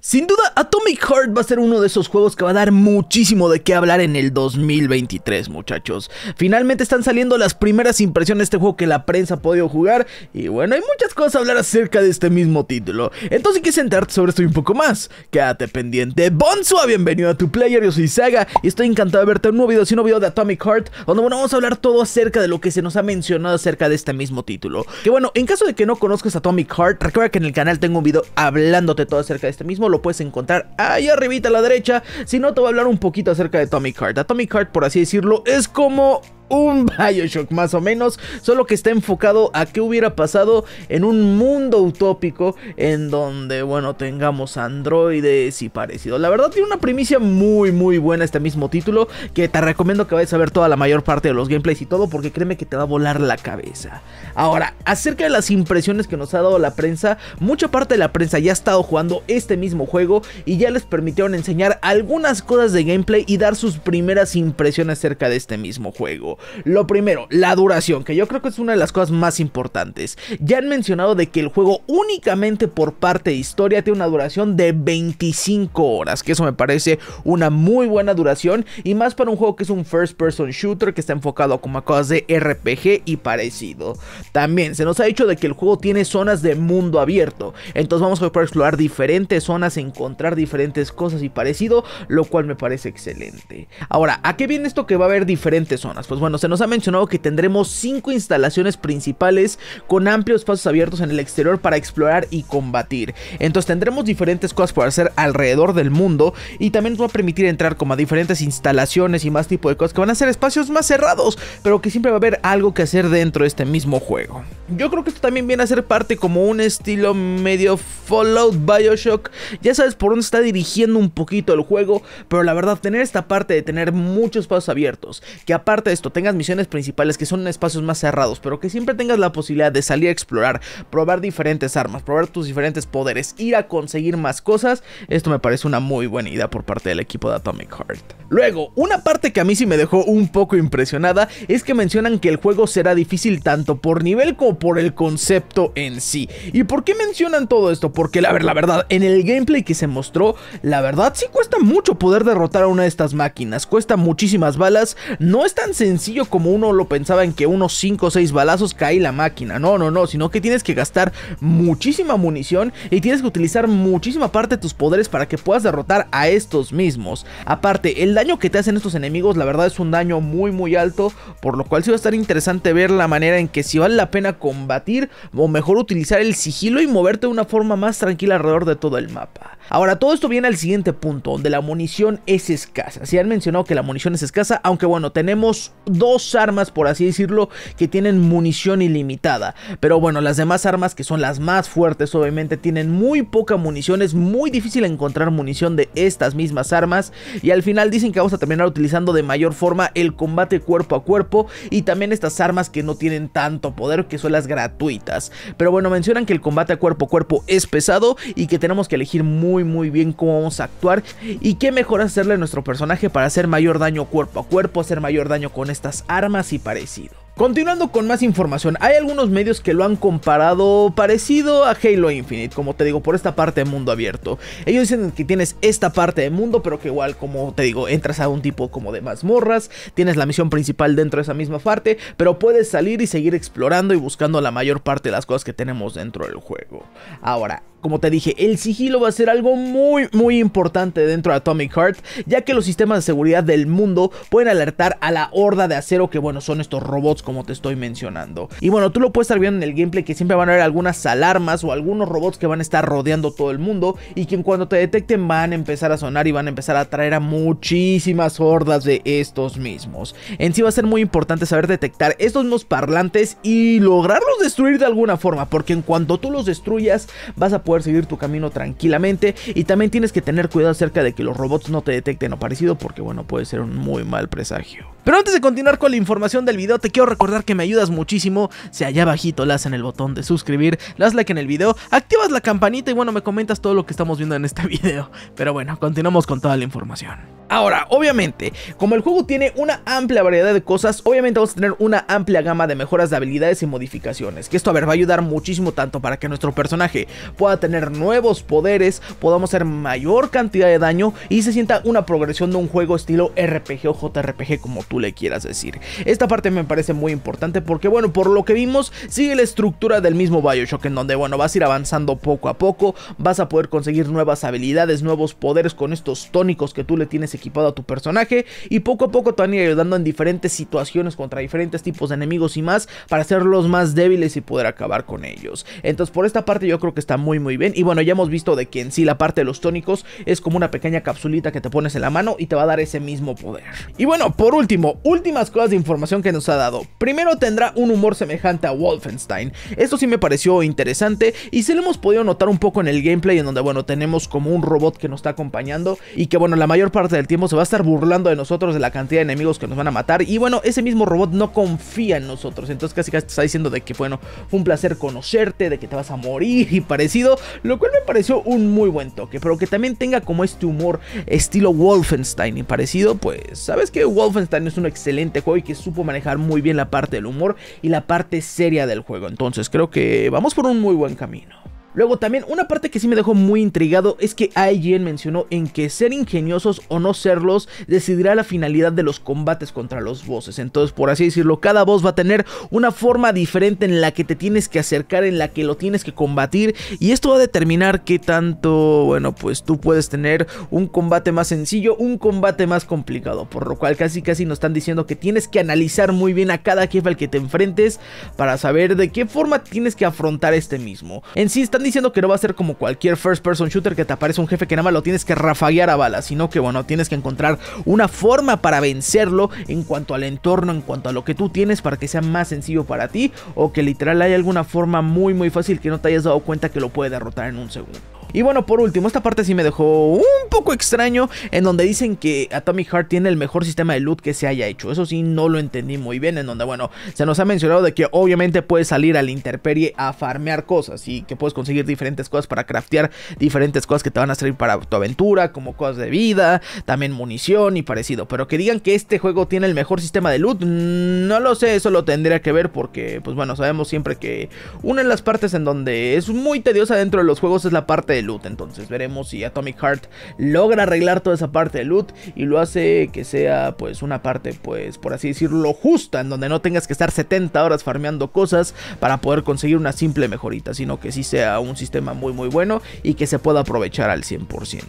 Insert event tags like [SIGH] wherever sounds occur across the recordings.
Sin duda, Atomic Heart va a ser uno de esos juegos que va a dar muchísimo de qué hablar en el 2023, muchachos. Finalmente están saliendo las primeras impresiones de este juego que la prensa ha podido jugar. Y bueno, hay muchas cosas a hablar acerca de este mismo título. Entonces, si quieres enterarte sobre esto un poco más, quédate pendiente. Bonsua, bienvenido a tu player. Yo soy Saga y estoy encantado de verte en un nuevo video, si un video de Atomic Heart, donde bueno, vamos a hablar todo acerca de lo que se nos ha mencionado acerca de este mismo título. Que bueno, en caso de que no conozcas Atomic Heart, recuerda que en el canal tengo un video hablándote todo acerca de este mismo lo puedes encontrar ahí arribita a la derecha. Si no, te voy a hablar un poquito acerca de Tommy Heart. Tommy card por así decirlo, es como un [LAUGHS] Bioshock más o menos, solo que está enfocado a qué hubiera pasado en un mundo utópico en donde, bueno, tengamos androides y parecido. La verdad tiene una primicia muy, muy buena este mismo título, que te recomiendo que vayas a ver toda la mayor parte de los gameplays y todo, porque créeme que te va a volar la cabeza. Ahora, acerca de las impresiones que nos ha dado la prensa, mucha parte de la prensa ya ha estado jugando este mismo juego y ya les permitieron enseñar algunas cosas de gameplay y dar sus primeras impresiones acerca de este mismo juego. Lo primero, la duración, que yo creo que es una de las cosas más importantes. Ya han mencionado de que el juego únicamente por parte de historia tiene una duración de 25 horas, que eso me parece una muy buena duración y más para un juego que es un first person shooter que está enfocado como a cosas de RPG y parecido. También se nos ha dicho de que el juego tiene zonas de mundo abierto, entonces vamos a poder explorar diferentes zonas, encontrar diferentes cosas y parecido, lo cual me parece excelente. Ahora, ¿a qué viene esto que va a haber diferentes zonas? Pues bueno, se nos ha mencionado que tendremos cinco instalaciones principales con amplios pasos abiertos en el exterior para explorar y combatir. Entonces tendremos diferentes cosas por hacer alrededor del mundo y también nos va a permitir entrar como a diferentes instalaciones y más tipo de cosas que van a ser espacios más cerrados, pero que siempre va a haber algo que hacer dentro de este mismo juego. Yo creo que esto también viene a ser parte como un estilo medio Fallout Bioshock. Ya sabes por dónde está dirigiendo un poquito el juego, pero la verdad tener esta parte de tener muchos pasos abiertos, que aparte de esto tengas misiones principales que son espacios más cerrados, pero que siempre tengas la posibilidad de salir a explorar, probar diferentes armas, probar tus diferentes poderes, ir a conseguir más cosas, esto me parece una muy buena idea por parte del equipo de Atomic Heart. Luego, una parte que a mí sí me dejó un poco impresionada es que mencionan que el juego será difícil tanto por nivel como por el concepto en sí. ¿Y por qué mencionan todo esto? Porque la, ver, la verdad, en el gameplay que se mostró, la verdad sí cuesta mucho poder derrotar a una de estas máquinas, cuesta muchísimas balas, no es tan sencillo como uno lo pensaba en que unos 5 o 6 balazos cae la máquina. No, no, no, sino que tienes que gastar muchísima munición y tienes que utilizar muchísima parte de tus poderes para que puedas derrotar a estos mismos. Aparte, el daño que te hacen estos enemigos la verdad es un daño muy muy alto, por lo cual sí va a estar interesante ver la manera en que si vale la pena combatir o mejor utilizar el sigilo y moverte de una forma más tranquila alrededor de todo el mapa. Ahora, todo esto viene al siguiente punto, donde la munición es escasa. Si han mencionado que la munición es escasa, aunque bueno, tenemos dos armas, por así decirlo, que tienen munición ilimitada. Pero bueno, las demás armas que son las más fuertes, obviamente, tienen muy poca munición. Es muy difícil encontrar munición de estas mismas armas. Y al final dicen que vamos a terminar utilizando de mayor forma el combate cuerpo a cuerpo y también estas armas que no tienen tanto poder, que son las gratuitas. Pero bueno, mencionan que el combate cuerpo a cuerpo es pesado y que tenemos que elegir muy muy bien cómo vamos a actuar y qué mejor hacerle a nuestro personaje para hacer mayor daño cuerpo a cuerpo, hacer mayor daño con este armas y parecido. Continuando con más información, hay algunos medios que lo han comparado parecido a Halo Infinite, como te digo, por esta parte de mundo abierto. Ellos dicen que tienes esta parte de mundo, pero que igual, como te digo, entras a un tipo como de mazmorras, tienes la misión principal dentro de esa misma parte, pero puedes salir y seguir explorando y buscando la mayor parte de las cosas que tenemos dentro del juego. Ahora, como te dije, el sigilo va a ser algo muy, muy importante dentro de Atomic Heart, ya que los sistemas de seguridad del mundo pueden alertar a la horda de acero que, bueno, son estos robots como te estoy mencionando. Y bueno, tú lo puedes estar viendo en el gameplay que siempre van a haber algunas alarmas o algunos robots que van a estar rodeando todo el mundo y que en cuanto te detecten van a empezar a sonar y van a empezar a atraer a muchísimas hordas de estos mismos. En sí va a ser muy importante saber detectar estos mismos parlantes y lograrlos destruir de alguna forma, porque en cuanto tú los destruyas vas a poder poder seguir tu camino tranquilamente y también tienes que tener cuidado acerca de que los robots no te detecten o parecido porque bueno, puede ser un muy mal presagio. Pero antes de continuar con la información del video, te quiero recordar que me ayudas muchísimo si allá bajito las en el botón de suscribir, las like en el video, activas la campanita y bueno, me comentas todo lo que estamos viendo en este [LAUGHS] video. Pero bueno, continuamos con toda la información. Ahora, obviamente, como el juego tiene una amplia variedad de cosas, obviamente vamos a tener una amplia gama de mejoras de habilidades y modificaciones, que esto a ver va a ayudar muchísimo tanto para que nuestro personaje pueda tener nuevos poderes, podamos hacer mayor cantidad de daño y se sienta una progresión de un juego estilo RPG o JRPG como tú le quieras decir. Esta parte me parece muy importante porque bueno, por lo que vimos, sigue la estructura del mismo Bioshock en donde bueno, vas a ir avanzando poco a poco, vas a poder conseguir nuevas habilidades, nuevos poderes con estos tónicos que tú le tienes equipado a tu personaje y poco a poco te van a ir ayudando en diferentes situaciones contra diferentes tipos de enemigos y más para hacerlos más débiles y poder acabar con ellos. Entonces por esta parte yo creo que está muy muy bien y bueno ya hemos visto de que en sí la parte de los tónicos es como una pequeña capsulita que te pones en la mano y te va a dar ese mismo poder. Y bueno por último, últimas cosas de información que nos ha dado. Primero tendrá un humor semejante a Wolfenstein. Esto sí me pareció interesante y se lo hemos podido notar un poco en el gameplay en donde bueno tenemos como un robot que nos está acompañando y que bueno la mayor parte de el tiempo se va a estar burlando de nosotros, de la cantidad de enemigos que nos van a matar. Y bueno, ese mismo robot no confía en nosotros. Entonces casi casi está diciendo de que, bueno, fue un placer conocerte, de que te vas a morir y parecido. Lo cual me pareció un muy buen toque. Pero que también tenga como este humor estilo Wolfenstein y parecido, pues sabes que Wolfenstein es un excelente juego y que supo manejar muy bien la parte del humor y la parte seria del juego. Entonces creo que vamos por un muy buen camino. Luego también una parte que sí me dejó muy intrigado es que IGN mencionó en que ser ingeniosos o no serlos decidirá la finalidad de los combates contra los bosses. Entonces, por así decirlo, cada boss va a tener una forma diferente en la que te tienes que acercar, en la que lo tienes que combatir y esto va a determinar qué tanto, bueno, pues tú puedes tener un combate más sencillo, un combate más complicado, por lo cual casi casi nos están diciendo que tienes que analizar muy bien a cada jefe al que te enfrentes para saber de qué forma tienes que afrontar este mismo. En sí están diciendo que no va a ser como cualquier first person shooter que te aparece un jefe que nada más lo tienes que rafaguear a balas, sino que bueno, tienes que encontrar una forma para vencerlo en cuanto al entorno, en cuanto a lo que tú tienes para que sea más sencillo para ti o que literal hay alguna forma muy muy fácil que no te hayas dado cuenta que lo puede derrotar en un segundo. Y bueno, por último, esta parte sí me dejó un poco extraño en donde dicen que Atomic Heart tiene el mejor sistema de loot que se haya hecho. Eso sí, no lo entendí muy bien, en donde, bueno, se nos ha mencionado de que obviamente puedes salir al interperie a farmear cosas y que puedes conseguir diferentes cosas para craftear diferentes cosas que te van a servir para tu aventura, como cosas de vida, también munición y parecido. Pero que digan que este juego tiene el mejor sistema de loot, mm, no lo sé, eso lo tendría que ver porque, pues bueno, sabemos siempre que una de las partes en donde es muy tediosa dentro de los juegos es la parte de loot. Entonces veremos si Atomic Heart logra arreglar toda esa parte de loot y lo hace que sea pues una parte pues por así decirlo justa en donde no tengas que estar 70 horas farmeando cosas para poder conseguir una simple mejorita, sino que sí sea un sistema muy muy bueno y que se pueda aprovechar al 100%.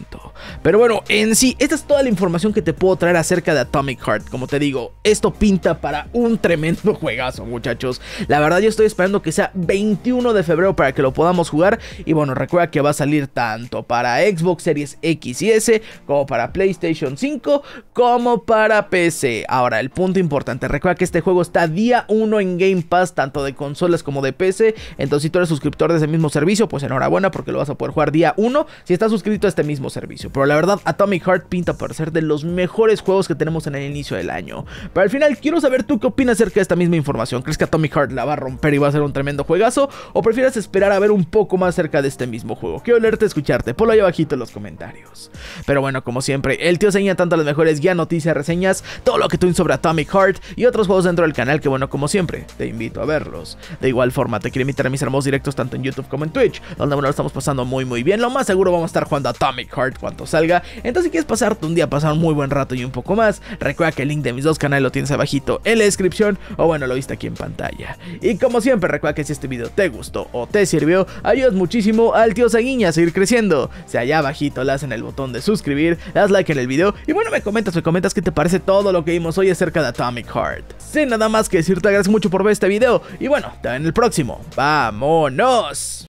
Pero bueno, en sí, esta es toda la información que te puedo traer acerca de Atomic Heart. Como te digo, esto pinta para un tremendo [LAUGHS] juegazo, muchachos. La verdad, yo estoy esperando que sea 21 de febrero para que lo podamos jugar. Y bueno, recuerda que va a salir tanto para Xbox Series X y S, como para PlayStation 5, como para PC. Ahora, el punto importante, recuerda que este juego está día 1 en Game Pass, tanto de consolas como de PC. Entonces, si tú eres suscriptor de ese mismo servicio, pues enhorabuena porque lo vas a poder jugar día 1 si estás suscrito a este mismo servicio pero la verdad Atomic Heart pinta para ser de los mejores juegos que tenemos en el inicio del año. Pero al final, quiero saber tú qué opinas acerca de esta misma información. ¿Crees que Atomic Heart la va a romper y va a ser un tremendo juegazo? ¿O prefieres esperar a ver un poco más cerca de este mismo juego? Quiero leerte, escucharte, ponlo ahí abajito en los comentarios. Pero bueno, como siempre, el tío enseña tanto las mejores guías, noticias, reseñas, todo lo que tú sobre Atomic Heart y otros juegos dentro del canal que bueno, como siempre, te invito a verlos. De igual forma, te quiero invitar a mis hermosos directos tanto en YouTube como en Twitch, donde bueno, lo estamos pasando muy muy bien. Lo más seguro vamos a estar jugando Atomic Heart cuando salga. Entonces si quieres pasarte un día, pasar un muy buen rato y un poco más, recuerda que el link de mis dos canales lo tienes abajito en la descripción o bueno, lo viste aquí en pantalla. Y como siempre, recuerda que si este video te gustó o te sirvió, ayudas muchísimo al tío Saguiña a seguir creciendo. Si allá abajito le en el botón de suscribir, das like en el video y bueno, me comentas, me comentas qué te parece todo lo que vimos hoy acerca de Atomic Heart. Sin nada más que decirte, agradezco mucho por ver este video y bueno, te veo en el próximo. ¡Vámonos!